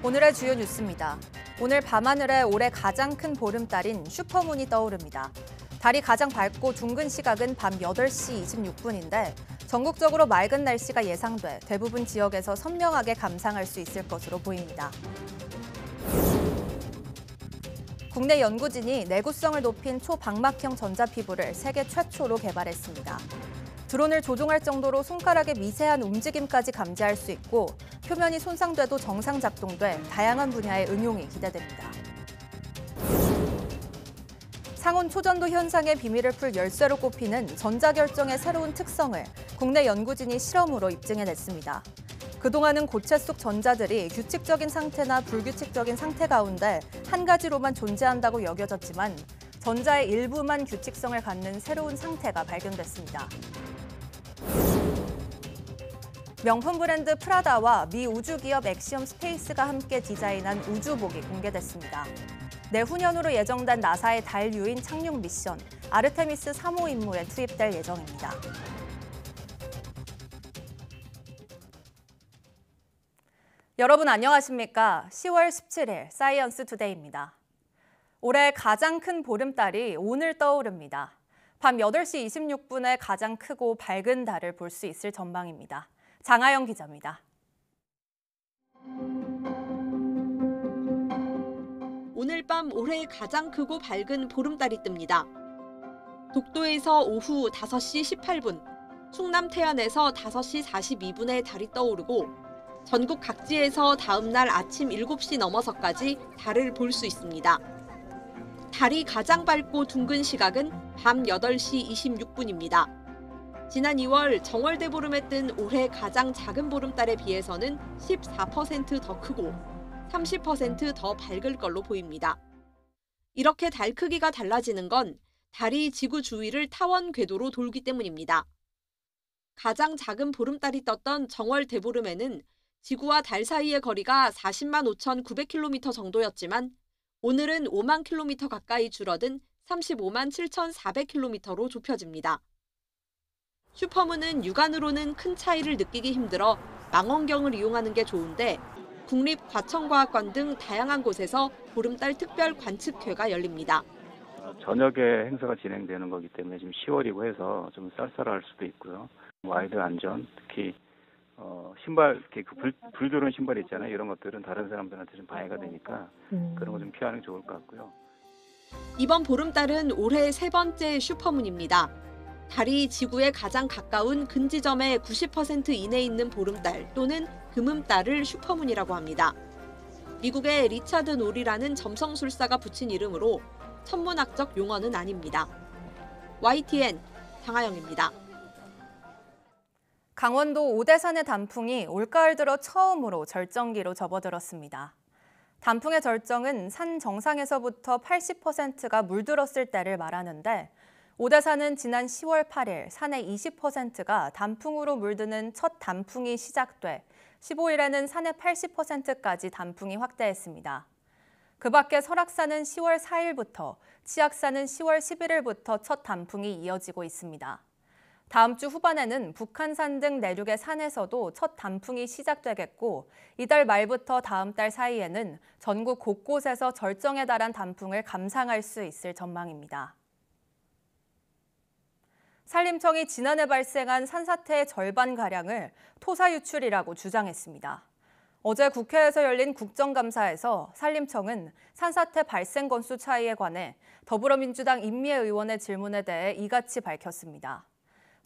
오늘의 주요 뉴스입니다. 오늘 밤하늘에 올해 가장 큰 보름달인 슈퍼문이 떠오릅니다. 달이 가장 밝고 둥근 시각은 밤 8시 26분인데 전국적으로 맑은 날씨가 예상돼 대부분 지역에서 선명하게 감상할 수 있을 것으로 보입니다. 국내 연구진이 내구성을 높인 초박막형 전자피부를 세계 최초로 개발했습니다. 드론을 조종할 정도로 손가락의 미세한 움직임까지 감지할 수 있고 표면이 손상돼도 정상 작동돼 다양한 분야의 응용이 기대됩니다. 상온 초전도 현상의 비밀을 풀 열쇠로 꼽히는 전자결정의 새로운 특성을 국내 연구진이 실험으로 입증해냈습니다. 그동안은 고체 속 전자들이 규칙적인 상태나 불규칙적인 상태 가운데 한 가지로만 존재한다고 여겨졌지만 전자의 일부만 규칙성을 갖는 새로운 상태가 발견됐습니다. 명품 브랜드 프라다와 미 우주기업 엑시엄 스페이스가 함께 디자인한 우주복이 공개됐습니다. 내후년으로 예정된 나사의 달 유인 착륙 미션 아르테미스 3호 임무에 투입될 예정입니다. 여러분 안녕하십니까? 10월 17일 사이언스 투데이입니다. 올해 가장 큰 보름달이 오늘 떠오릅니다. 밤 8시 26분에 가장 크고 밝은 달을 볼 수 있을 전망입니다. 장하영 기자입니다. 오늘 밤 올해 가장 크고 밝은 보름달이 뜹니다. 독도에서 오후 5시 18분, 충남 태안에서 5시 42분에 달이 떠오르고 전국 각지에서 다음 날 아침 7시 넘어서까지 달을 볼 수 있습니다. 달이 가장 밝고 둥근 시각은 밤 8시 26분입니다. 지난 2월 정월대 보름에 뜬 올해 가장 작은 보름달에 비해서는 14%더 크고 30%더 밝을 걸로 보입니다. 이렇게 달 크기가 달라지는 건 달이 지구 주위를 타원 궤도로 돌기 때문입니다. 가장 작은 보름달이 떴던 정월 대보름에는 지구와 달 사이의 거리가 40만 5,900km 정도였지만 오늘은 5만 킬로미터 가까이 줄어든 35만 7,400킬로미터로 좁혀집니다. 슈퍼문은 육안으로는 큰 차이를 느끼기 힘들어 망원경을 이용하는 게 좋은데 국립과천과학관 등 다양한 곳에서 보름달 특별 관측회가 열립니다. 저녁에 행사가 진행되는 거기 때문에 지금 10월이고 해서 좀 쌀쌀할 수도 있고요. 와이드 안전, 특히 어, 신발, 이렇게 그 불, 불조른 신발 있잖아요. 이런 것들은 다른 사람들한테 좀 방해가 음. 되니까 음. 그런 거 좀 피하는 게 좋을 것 같고요. 이번 보름달은 올해 세 번째 슈퍼문입니다. 달이 지구에 가장 가까운 근지점의 90% 이내 에 있는 보름달 또는 금음달을 슈퍼문이라고 합니다. 미국의 리차드 놀이라는 점성술사가 붙인 이름으로 천문학적 용어는 아닙니다. YTN 장하영입니다. 강원도 오대산의 단풍이 올가을 들어 처음으로 절정기로 접어들었습니다. 단풍의 절정은 산 정상에서부터 80%가 물들었을 때를 말하는데 오대산은 지난 10월 8일 산의 20%가 단풍으로 물드는 첫 단풍이 시작돼 15일에는 산의 80%까지 단풍이 확대했습니다. 그 밖에 설악산은 10월 4일부터, 치악산은 10월 11일부터 첫 단풍이 이어지고 있습니다. 다음 주 후반에는 북한산 등 내륙의 산에서도 첫 단풍이 시작되겠고 이달 말부터 다음 달 사이에는 전국 곳곳에서 절정에 달한 단풍을 감상할 수 있을 전망입니다. 산림청이 지난해 발생한 산사태의 절반가량을 토사유출이라고 주장했습니다. 어제 국회에서 열린 국정감사에서 산림청은 산사태 발생 건수 차이에 관해 더불어민주당 임미애 의원의 질문에 대해 이같이 밝혔습니다.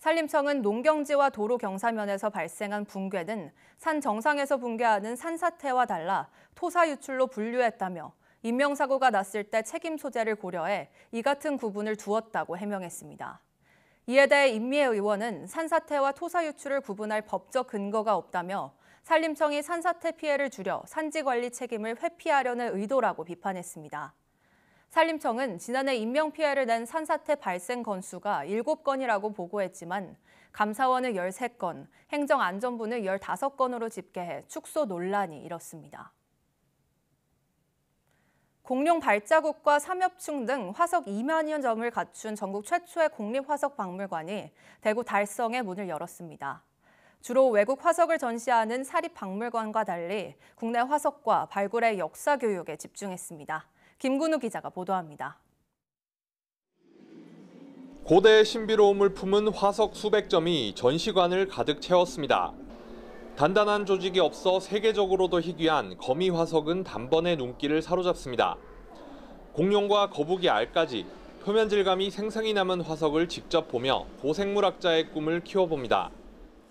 산림청은 농경지와 도로 경사면에서 발생한 붕괴는 산 정상에서 붕괴하는 산사태와 달라 토사 유출로 분류했다며 인명사고가 났을 때 책임 소재를 고려해 이 같은 구분을 두었다고 해명했습니다. 이에 대해 임미애 의원은 산사태와 토사 유출을 구분할 법적 근거가 없다며 산림청이 산사태 피해를 줄여 산지 관리 책임을 회피하려는 의도라고 비판했습니다. 산림청은 지난해 인명 피해를 낸 산사태 발생 건수가 7건이라고 보고했지만 감사원을 13건, 행정안전부는 15건으로 집계해 축소 논란이 일었습니다. 공룡 발자국과 삼엽충 등 화석 2만여 점을 갖춘 전국 최초의 국립화석박물관이 대구 달성에 문을 열었습니다. 주로 외국 화석을 전시하는 사립박물관과 달리 국내 화석과 발굴의 역사 교육에 집중했습니다. 김근우 기자가 보도합니다. 고대의 신비로움을 품은 화석 수백 점이 전시관을 가득 채웠습니다. 단단한 조직이 없어 세계적으로도 희귀한 거미 화석은 단번에 눈길을 사로잡습니다. 공룡과 거북이 알까지 표면 질감이 생생히 남은 화석을 직접 보며 고생물학자의 꿈을 키워봅니다.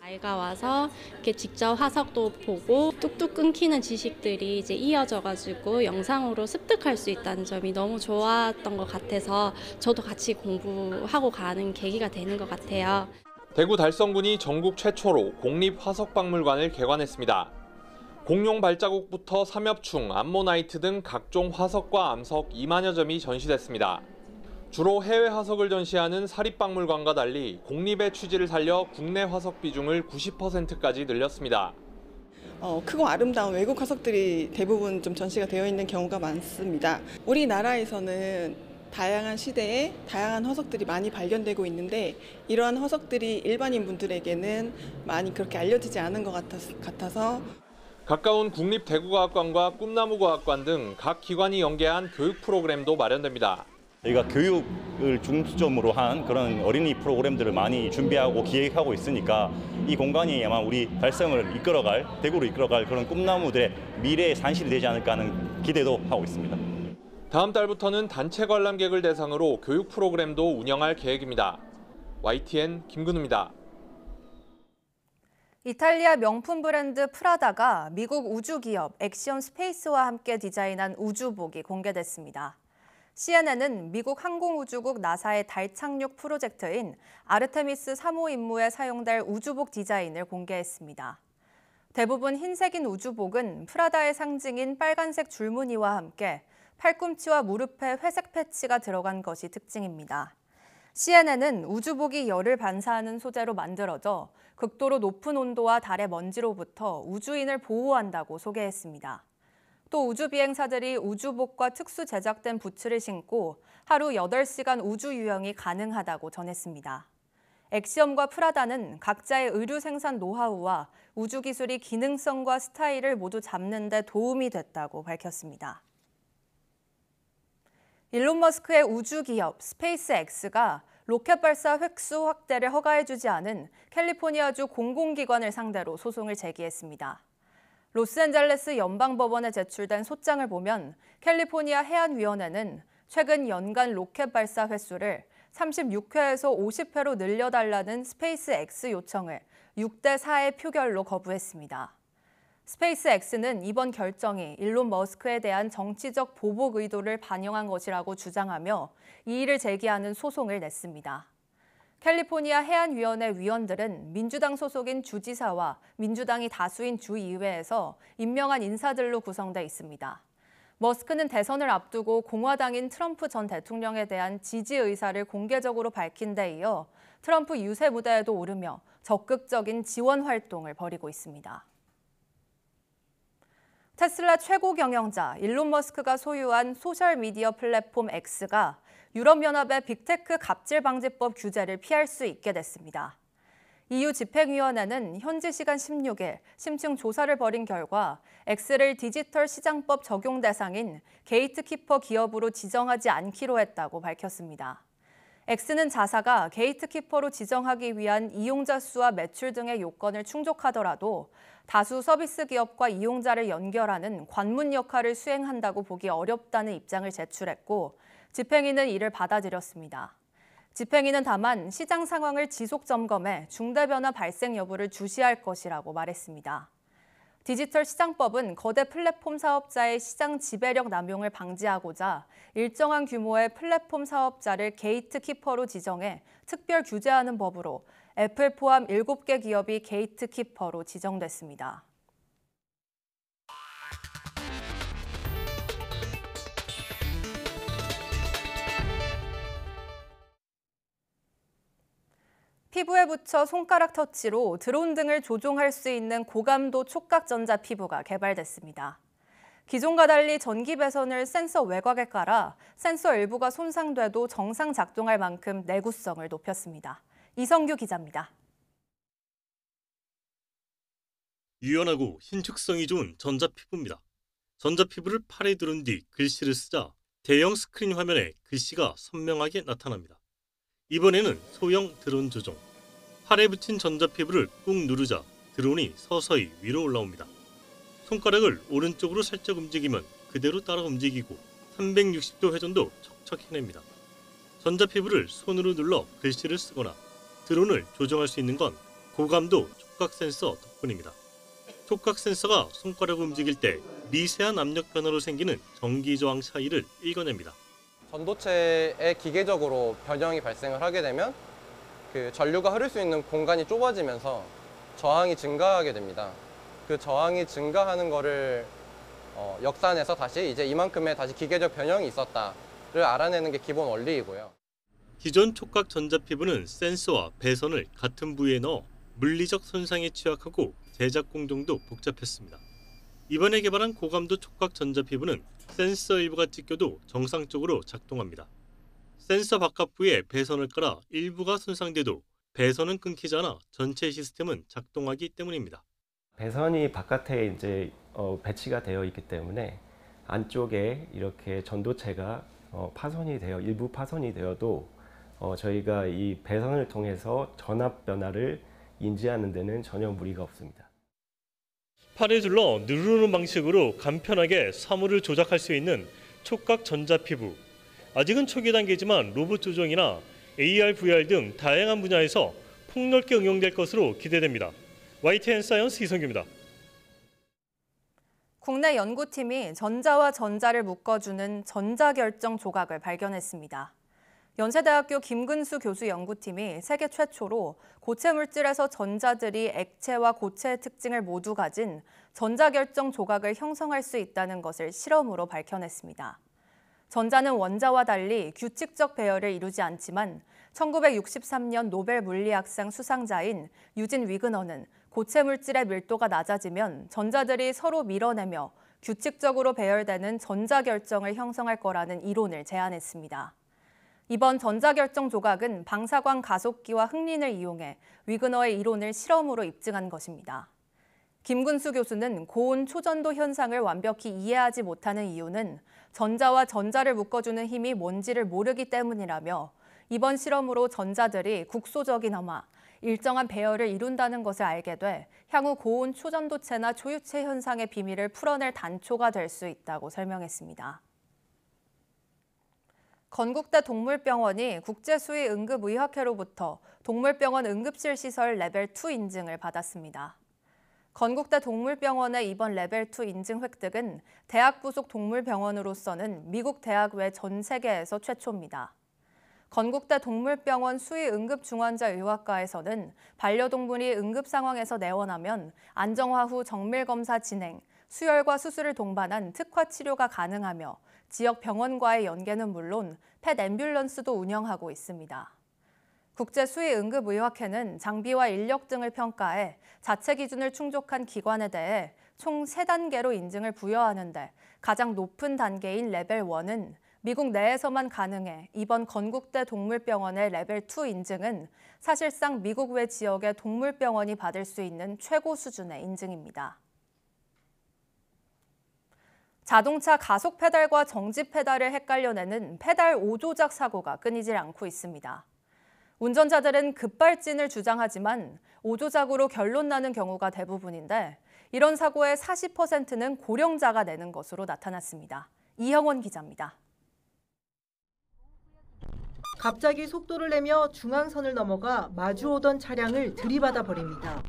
아이가 와서 이렇게 직접 화석도 보고 뚝뚝 끊기는 지식들이 이제 이어져가지고 영상으로 습득할 수 있다는 점이 너무 좋았던 것 같아서 저도 같이 공부하고 가는 계기가 되는 것 같아요. 대구 달성군이 전국 최초로 공립 화석박물관을 개관했습니다. 공룡 발자국부터 삼엽충, 암모나이트 등 각종 화석과 암석 2만여 점이 전시됐습니다. 주로 해외 화석을 전시하는 사립박물관과 달리 공립의 취지를 살려 국내 화석 비중을 90%까지 늘렸습니다. 어, 크고 아름다운 외국 화석들이 대부분 좀 전시가 되어 있는 경우가 많습니다. 우리나라에서는 다양한 시대에 다양한 화석들이 많이 발견되고 있는데 이러한 화석들이 일반인 분들에게는 많이 그렇게 알려지지 않은 것 같아서 가까운 국립대구과학관과 꿈나무과학관 등 각 기관이 연계한 교육 프로그램도 마련됩니다. 저희가 교육을 중점으로 한 그런 어린이 프로그램들을 많이 준비하고 기획하고 있으니까 이 공간이 아마 우리 달성을 이끌어갈 대구로 이끌어갈 그런 꿈나무들의 미래의 산실이 되지 않을까 하는 기대도 하고 있습니다. 다음 달부터는 단체 관람객을 대상으로 교육 프로그램도 운영할 계획입니다. YTN 김근우입니다. 이탈리아 명품 브랜드 프라다가 미국 우주기업 액션 스페이스와 함께 디자인한 우주복이 공개됐습니다. CNN은 미국 항공우주국 나사의 달 착륙 프로젝트인 아르테미스 3호 임무에 사용될 우주복 디자인을 공개했습니다. 대부분 흰색인 우주복은 프라다의 상징인 빨간색 줄무늬와 함께 팔꿈치와 무릎에 회색 패치가 들어간 것이 특징입니다. CNN은 우주복이 열을 반사하는 소재로 만들어져 극도로 높은 온도와 달의 먼지로부터 우주인을 보호한다고 소개했습니다. 또 우주 비행사들이 우주복과 특수 제작된 부츠를 신고 하루 8시간 우주 유영이 가능하다고 전했습니다. 액시엄과 프라다는 각자의 의류 생산 노하우와 우주 기술이 기능성과 스타일을 모두 잡는 데 도움이 됐다고 밝혔습니다. 일론 머스크의 우주 기업 스페이스X가 로켓 발사 획수 확대를 허가해주지 않은 캘리포니아주 공공기관을 상대로 소송을 제기했습니다. 로스앤젤레스 연방법원에 제출된 소장을 보면 캘리포니아 해안위원회는 최근 연간 로켓 발사 횟수를 36회에서 50회로 늘려달라는 스페이스X 요청을 6대 4의 표결로 거부했습니다. 스페이스X는 이번 결정이 일론 머스크에 대한 정치적 보복 의도를 반영한 것이라고 주장하며 이의를 제기하는 소송을 냈습니다. 캘리포니아 해안위원회 위원들은 민주당 소속인 주지사와 민주당이 다수인 주의회에서 임명한 인사들로 구성돼 있습니다. 머스크는 대선을 앞두고 공화당인 트럼프 전 대통령에 대한 지지 의사를 공개적으로 밝힌 데 이어 트럼프 유세 무대에도 오르며 적극적인 지원 활동을 벌이고 있습니다. 테슬라 최고 경영자 일론 머스크가 소유한 소셜 미디어 플랫폼 X가 유럽연합의 빅테크 갑질 방지법 규제를 피할 수 있게 됐습니다. EU 집행위원회는 현지 시간 16일 심층 조사를 벌인 결과 엑스를 디지털 시장법 적용 대상인 게이트키퍼 기업으로 지정하지 않기로 했다고 밝혔습니다. X는 자사가 게이트키퍼로 지정하기 위한 이용자 수와 매출 등의 요건을 충족하더라도 다수 서비스 기업과 이용자를 연결하는 관문 역할을 수행한다고 보기 어렵다는 입장을 제출했고 집행위는 이를 받아들였습니다. 집행위는 다만 시장 상황을 지속 점검해 중대 변화 발생 여부를 주시할 것이라고 말했습니다. 디지털 시장법은 거대 플랫폼 사업자의 시장 지배력 남용을 방지하고자 일정한 규모의 플랫폼 사업자를 게이트키퍼로 지정해 특별 규제하는 법으로 애플 포함 7개 기업이 게이트키퍼로 지정됐습니다. 피부에 붙여 손가락 터치로 드론 등을 조종할 수 있는 고감도 촉각전자 피부가 개발됐습니다. 기존과 달리 전기 배선을 센서 외곽에 깔아 센서 일부가 손상돼도 정상 작동할 만큼 내구성을 높였습니다. 이성규 기자입니다. 유연하고 신축성이 좋은 전자 피부입니다. 전자 피부를 팔에 두른 뒤 글씨를 쓰자 대형 스크린 화면에 글씨가 선명하게 나타납니다. 이번에는 소형 드론 조종, 팔에 붙인 전자피부를 꾹 누르자 드론이 서서히 위로 올라옵니다. 손가락을 오른쪽으로 살짝 움직이면 그대로 따라 움직이고 360도 회전도 척척 해냅니다. 전자피부를 손으로 눌러 글씨를 쓰거나 드론을 조정할 수 있는 건 고감도 촉각 센서 덕분입니다. 촉각 센서가 손가락을 움직일 때 미세한 압력 변화로 생기는 전기 저항 차이를 읽어냅니다. 전도체에 기계적으로 변형이 발생을 하게 되면 그 전류가 흐를 수 있는 공간이 좁아지면서 저항이 증가하게 됩니다. 그 저항이 증가하는 거를 어, 역산해서 다시 이제 이만큼의 다시 기계적 변형이 있었다를 알아내는 게 기본 원리이고요. 기존 촉각 전자피부는 센서와 배선을 같은 부위에 넣어 물리적 손상에 취약하고 제작 공정도 복잡했습니다. 이번에 개발한 고감도 촉각 전자피부는 센서 일부가 찢겨도 정상적으로 작동합니다. 센서 바깥 부에 배선을 끌어 일부가 손상돼도 배선은 끊기잖아 전체 시스템은 작동하기 때문입니다. 배선이 바깥에 이제 어, 배치가 되어 있기 때문에 안쪽에 이렇게 전도체가 어, 파손이 되어 일부 파손이 되어도 어, 저희가 이 배선을 통해서 전압 변화를 인지하는 데는 전혀 무리가 없습니다. 팔을 둘러 누르는 방식으로 간편하게 사물을 조작할 수 있는 촉각 전자피부 아직은 초기 단계지만 로봇 조종이나 AR, VR 등 다양한 분야에서 폭넓게 응용될 것으로 기대됩니다. YTN 사이언스 이성규입니다. 국내 연구팀이 전자와 전자를 묶어주는 전자결정 조각을 발견했습니다. 연세대학교 김근수 교수 연구팀이 세계 최초로 고체 물질에서 전자들이 액체와 고체의 특징을 모두 가진 전자결정 조각을 형성할 수 있다는 것을 실험으로 밝혀냈습니다. 전자는 원자와 달리 규칙적 배열을 이루지 않지만 1963년 노벨 물리학상 수상자인 유진 위그너는 고체 물질의 밀도가 낮아지면 전자들이 서로 밀어내며 규칙적으로 배열되는 전자결정을 형성할 거라는 이론을 제안했습니다. 이번 전자결정 조각은 방사광 가속기와 흥린을 이용해 위그너의 이론을 실험으로 입증한 것입니다. 김근수 교수는 고온 초전도 현상을 완벽히 이해하지 못하는 이유는 전자와 전자를 묶어주는 힘이 뭔지를 모르기 때문이라며 이번 실험으로 전자들이 국소적이나마 일정한 배열을 이룬다는 것을 알게 돼 향후 고온 초전도체나 초유체 현상의 비밀을 풀어낼 단초가 될 수 있다고 설명했습니다. 건국대 동물병원이 국제수의 응급의학회로부터 동물병원 응급실 시설 레벨 2 인증을 받았습니다. 건국대 동물병원의 이번 레벨2 인증 획득은 대학 부속 동물병원으로서는 미국 대학 외 전 세계에서 최초입니다. 건국대 동물병원 수의 응급중환자의학과에서는 반려동물이 응급 상황에서 내원하면 안정화 후 정밀검사 진행, 수혈과 수술을 동반한 특화 치료가 가능하며 지역 병원과의 연계는 물론 펫 앰뷸런스도 운영하고 있습니다. 국제수의응급의학회는 장비와 인력 등을 평가해 자체 기준을 충족한 기관에 대해 총 3단계로 인증을 부여하는데 가장 높은 단계인 레벨 1은 미국 내에서만 가능해 이번 건국대 동물병원의 레벨 2 인증은 사실상 미국 외 지역의 동물병원이 받을 수 있는 최고 수준의 인증입니다. 자동차 가속 페달과 정지 페달을 헷갈려내는 페달 오조작 사고가 끊이질 않고 있습니다. 운전자들은 급발진을 주장하지만 오조작으로 결론 나는 경우가 대부분인데 이런 사고의 40%는 고령자가 내는 것으로 나타났습니다. 이형원 기자입니다. 갑자기 속도를 내며 중앙선을 넘어가 마주오던 차량을 들이받아 버립니다.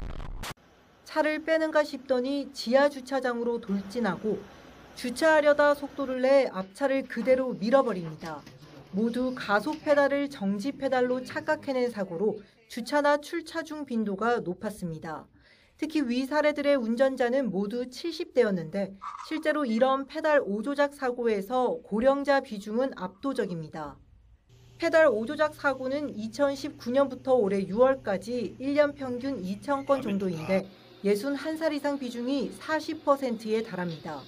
차를 빼는가 싶더니 지하 주차장으로 돌진하고 주차하려다 속도를 내 앞차를 그대로 밀어버립니다. 모두 가속 페달을 정지 페달로 착각해낸 사고로 주차나 출차 중 빈도가 높았습니다. 특히 위 사례들의 운전자는 모두 70대였는데 실제로 이런 페달 오조작 사고에서 고령자 비중은 압도적입니다. 페달 오조작 사고는 2019년부터 올해 6월까지 1년 평균 2천건 정도인데 61살 이상 비중이 40%에 달합니다.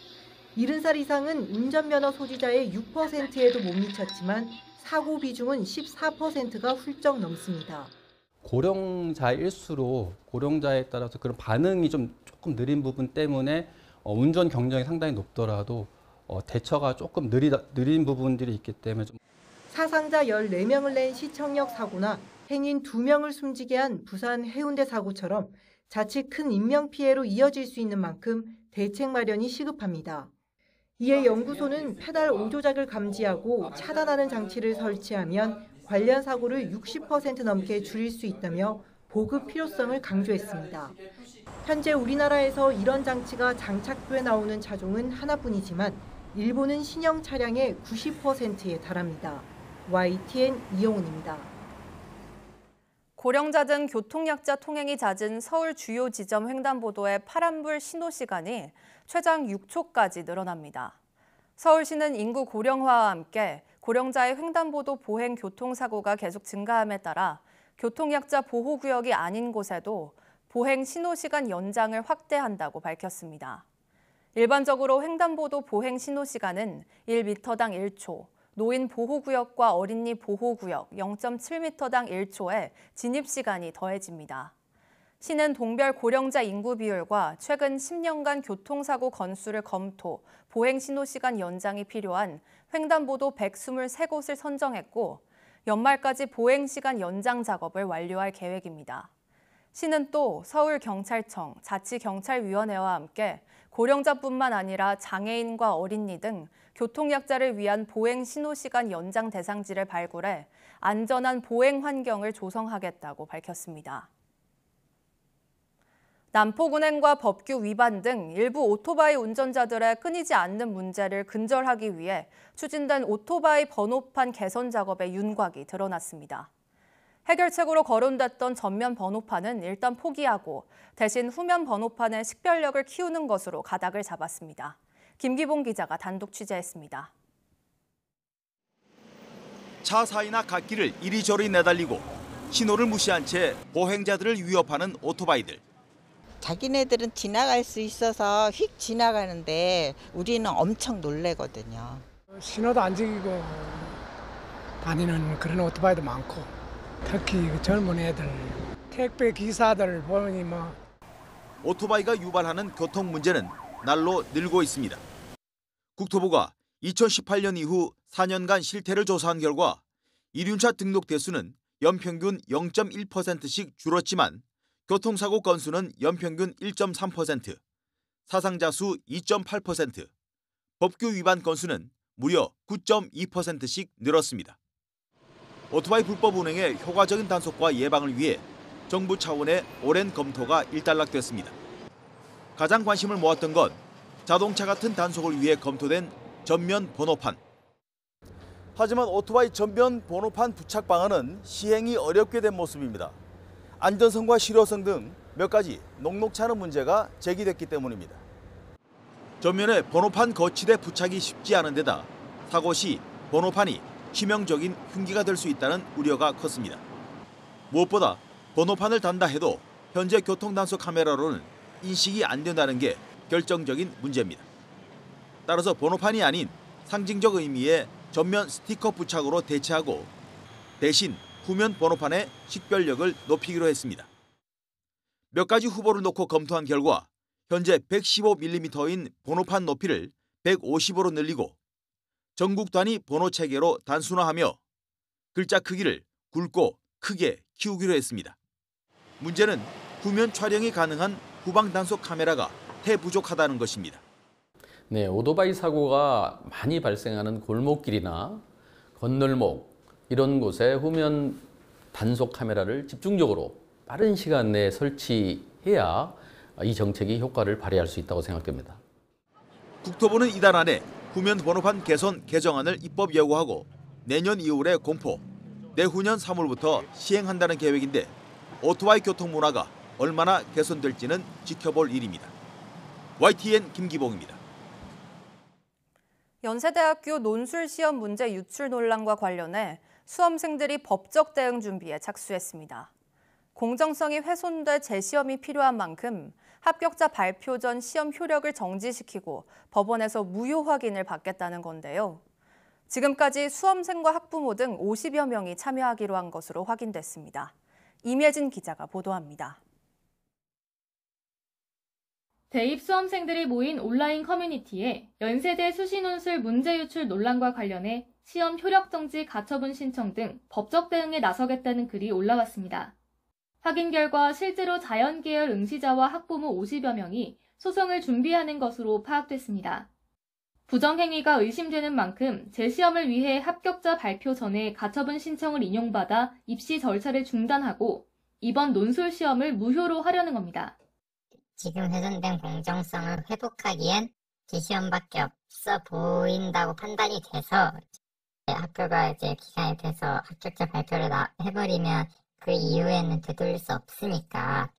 70살 이상은 운전면허 소지자의 6%에도 못 미쳤지만 사고 비중은 14%가 훌쩍 넘습니다. 고령자일수록 고령자에 따라서 그런 반응이 좀 조금 느린 부분 때문에 어, 운전 경쟁이 상당히 높더라도 어, 대처가 조금 느리다, 느린 부분들이 있기 때문에 좀. 사상자 14명을 낸 시청역 사고나 행인 2명을 숨지게 한 부산 해운대 사고처럼 자칫 큰 인명피해로 이어질 수 있는 만큼 대책 마련이 시급합니다. 이에 연구소는 페달 오조작을 감지하고 차단하는 장치를 설치하면 관련 사고를 60% 넘게 줄일 수 있다며 보급 필요성을 강조했습니다. 현재 우리나라에서 이런 장치가 장착돼 나오는 차종은 하나뿐이지만 일본은 신형 차량의 90%에 달합니다. YTN 이영훈입니다. 고령자 등 교통약자 통행이 잦은 서울 주요 지점 횡단보도의 파란불 신호 시간이 최장 6초까지 늘어납니다. 서울시는 인구 고령화와 함께 고령자의 횡단보도 보행 교통사고가 계속 증가함에 따라 교통약자 보호구역이 아닌 곳에도 보행 신호시간 연장을 확대한다고 밝혔습니다. 일반적으로 횡단보도 보행 신호시간은 1m당 1초, 노인 보호구역과 어린이 보호구역 0.7m당 1초에 진입시간이 더해집니다. 시는 동별 고령자 인구 비율과 최근 10년간 교통사고 건수를 검토, 보행 신호 시간 연장이 필요한 횡단보도 123곳을 선정했고 연말까지 보행 시간 연장 작업을 완료할 계획입니다. 시는 또 서울경찰청, 자치경찰위원회와 함께 고령자뿐만 아니라 장애인과 어린이 등 교통약자를 위한 보행 신호시간 연장 대상지를 발굴해 안전한 보행 환경을 조성하겠다고 밝혔습니다. 난폭은행과 법규 위반 등 일부 오토바이 운전자들의 끊이지 않는 문제를 근절하기 위해 추진된 오토바이 번호판 개선 작업의 윤곽이 드러났습니다. 해결책으로 거론됐던 전면 번호판은 일단 포기하고 대신 후면 번호판의 식별력을 키우는 것으로 가닥을 잡았습니다. 김기봉 기자가 단독 취재했습니다. 차 사이나 갓길을 이리저리 내달리고 신호를 무시한 채 보행자들을 위협하는 오토바이들. 자기네들은 지나갈 수 있어서 휙 지나가는데 우리는 엄청 놀래거든요. 신호도 안 지키고 뭐 다니는 그런 오토바이도 많고 특히 그 젊은 애들 택배 기사들 보니 뭐 오토바이가 유발하는 교통 문제는 날로 늘고 있습니다. 국토부가 2018년 이후 4년간 실태를 조사한 결과 이륜차 등록 대수는 연평균 0.1%씩 줄었지만 교통사고 건수는 연평균 1.3%, 사상자 수 2.8%, 법규 위반 건수는 무려 9.2%씩 늘었습니다. 오토바이 불법 운행의 효과적인 단속과 예방을 위해 정부 차원의 오랜 검토가 일단락됐습니다. 가장 관심을 모았던 건 자동차 같은 단속을 위해 검토된 전면 번호판. 하지만 오토바이 전면 번호판 부착 방안은 시행이 어렵게 된 모습입니다. 안전성과 실효성 등 몇 가지 녹록치 않은 문제가 제기됐기 때문입니다. 전면에 번호판 거치대 부착이 쉽지 않은 데다 사고 시 번호판이 치명적인 흉기가 될 수 있다는 우려가 컸습니다. 무엇보다 번호판을 단다 해도 현재 교통단속 카메라로는 인식이 안 된다는 게 결정적인 문제입니다. 따라서 번호판이 아닌 상징적 의미의 전면 스티커 부착으로 대체하고 대신 후면 번호판의 식별력을 높이기로 했습니다. 몇 가지 후보를 놓고 검토한 결과 현재 115mm인 번호판 높이를 150으로 늘리고 전국 단위 번호 체계로 단순화하며 글자 크기를 굵고 크게 키우기로 했습니다. 문제는 후면 촬영이 가능한 후방 단속 카메라가 태부족하다는 것입니다. 네, 오토바이 사고가 많이 발생하는 골목길이나 건널목 이런 곳에 후면 단속 카메라를 집중적으로 빠른 시간 내에 설치해야 이 정책이 효과를 발휘할 수 있다고 생각됩니다. 국토부는 이달 안에 후면 번호판 개선 개정안을 입법 예고하고 내년 2월에 공포, 내후년 3월부터 시행한다는 계획인데 오토바이 교통 문화가 얼마나 개선될지는 지켜볼 일입니다. YTN 김기봉입니다. 연세대학교 논술시험 문제 유출 논란과 관련해 수험생들이 법적 대응 준비에 착수했습니다. 공정성이 훼손돼 재시험이 필요한 만큼 합격자 발표 전 시험 효력을 정지시키고 법원에서 무효 확인을 받겠다는 건데요. 지금까지 수험생과 학부모 등 50여 명이 참여하기로 한 것으로 확인됐습니다. 임예진 기자가 보도합니다. 대입 수험생들이 모인 온라인 커뮤니티에 연세대 수신논술 문제 유출 논란과 관련해 시험 효력 정지 가처분 신청 등 법적 대응에 나서겠다는 글이 올라왔습니다. 확인 결과 실제로 자연계열 응시자와 학부모 50여 명이 소송을 준비하는 것으로 파악됐습니다. 부정행위가 의심되는 만큼 재시험을 위해 합격자 발표 전에 가처분 신청을 인용받아 입시 절차를 중단하고 이번 논술 시험을 무효로 하려는 겁니다. 지금 훼손된 공정성을 회복하기엔 재시험밖에 없어 보인다고 판단이 돼서 네, 학교가 이제 기간이 돼서 합격자 발표를 해버리면 그 이후에는 되돌릴 수 없으니까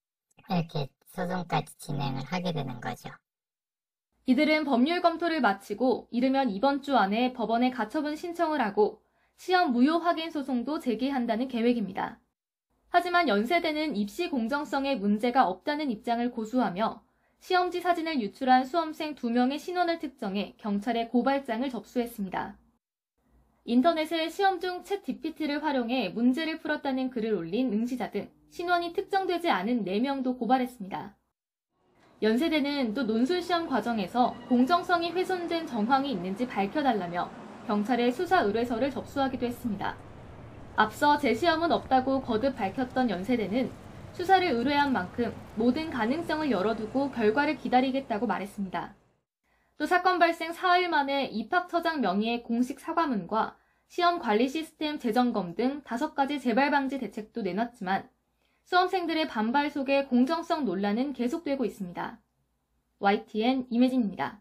이렇게 소송까지 진행을 하게 되는 거죠. 이들은 법률 검토를 마치고 이르면 이번 주 안에 법원에 가처분 신청을 하고 시험 무효 확인 소송도 제기한다는 계획입니다. 하지만 연세대는 입시 공정성에 문제가 없다는 입장을 고수하며 시험지 사진을 유출한 수험생 2명의 신원을 특정해 경찰에 고발장을 접수했습니다. 인터넷에 시험 중챗디피 t 를 활용해 문제를 풀었다는 글을 올린 응시자 등 신원이 특정되지 않은 4명도 고발했습니다. 연세대는 또 논술시험 과정에서 공정성이 훼손된 정황이 있는지 밝혀달라며 경찰에 수사 의뢰서를 접수하기도 했습니다. 앞서 재시험은 없다고 거듭 밝혔던 연세대는 수사를 의뢰한 만큼 모든 가능성을 열어두고 결과를 기다리겠다고 말했습니다. 또 사건 발생 4일 만에 입학처장 명의의 공식 사과문과 시험 관리 시스템 재점검 등 5가지 재발 방지 대책도 내놨지만 수험생들의 반발 속에 공정성 논란은 계속되고 있습니다. YTN 임혜진입니다.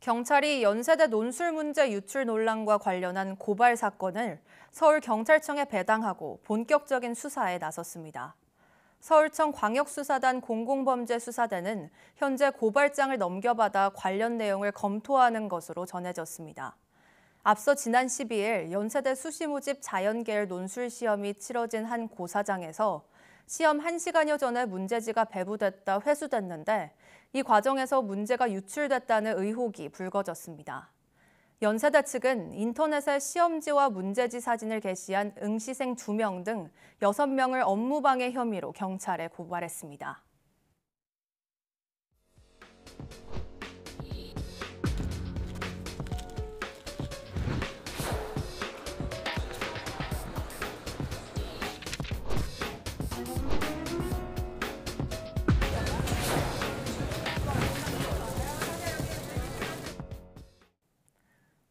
경찰이 연세대 논술 문제 유출 논란과 관련한 고발 사건을 서울경찰청에 배당하고 본격적인 수사에 나섰습니다. 서울청 광역수사단 공공범죄수사대는 현재 고발장을 넘겨받아 관련 내용을 검토하는 것으로 전해졌습니다. 앞서 지난 12일 연세대 수시모집 자연계열 논술시험이 치러진 한 고사장에서 시험 1시간여 전에 문제지가 배부됐다 회수됐는데 이 과정에서 문제가 유출됐다는 의혹이 불거졌습니다. 연세대 측은 인터넷에 시험지와 문제지 사진을 게시한 응시생 2명 등 6명을 업무방해 혐의로 경찰에 고발했습니다.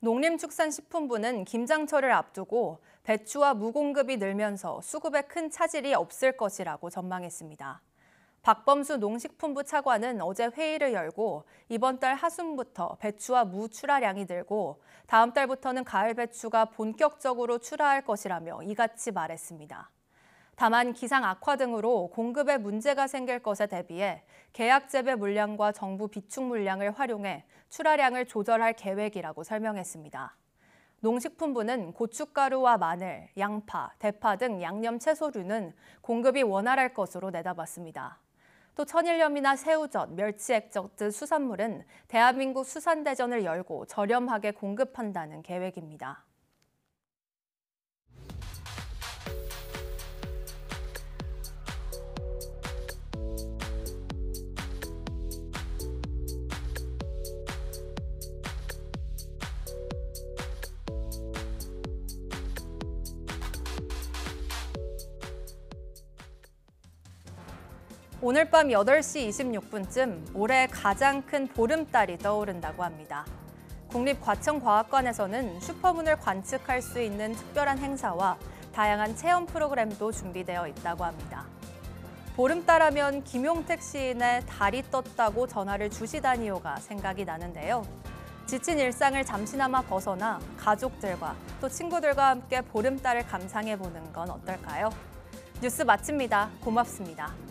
농림축산식품부는 김장철을 앞두고 배추와 무공급이 늘면서 수급에 큰 차질이 없을 것이라고 전망했습니다. 박범수 농식품부 차관은 어제 회의를 열고 이번 달 하순부터 배추와 무 출하량이 늘고 다음 달부터는 가을 배추가 본격적으로 출하할 것이라며 이같이 말했습니다. 다만 기상 악화 등으로 공급에 문제가 생길 것에 대비해 계약 재배 물량과 정부 비축 물량을 활용해 출하량을 조절할 계획이라고 설명했습니다. 농식품부는 고춧가루와 마늘, 양파, 대파 등 양념 채소류는 공급이 원활할 것으로 내다봤습니다. 또 천일염이나 새우젓, 멸치액젓 등 수산물은 대한민국 수산대전을 열고 저렴하게 공급한다는 계획입니다. 오늘 밤 8시 26분쯤 올해 가장 큰 보름달이 떠오른다고 합니다. 국립과천과학관에서는 슈퍼문을 관측할 수 있는 특별한 행사와 다양한 체험 프로그램도 준비되어 있다고 합니다. 보름달하면 김용택 시인의 달이 떴다고 전화를 주시다니요가 생각이 나는데요. 지친 일상을 잠시나마 벗어나 가족들과 또 친구들과 함께 보름달을 감상해 보는 건 어떨까요? 뉴스 마칩니다. 고맙습니다.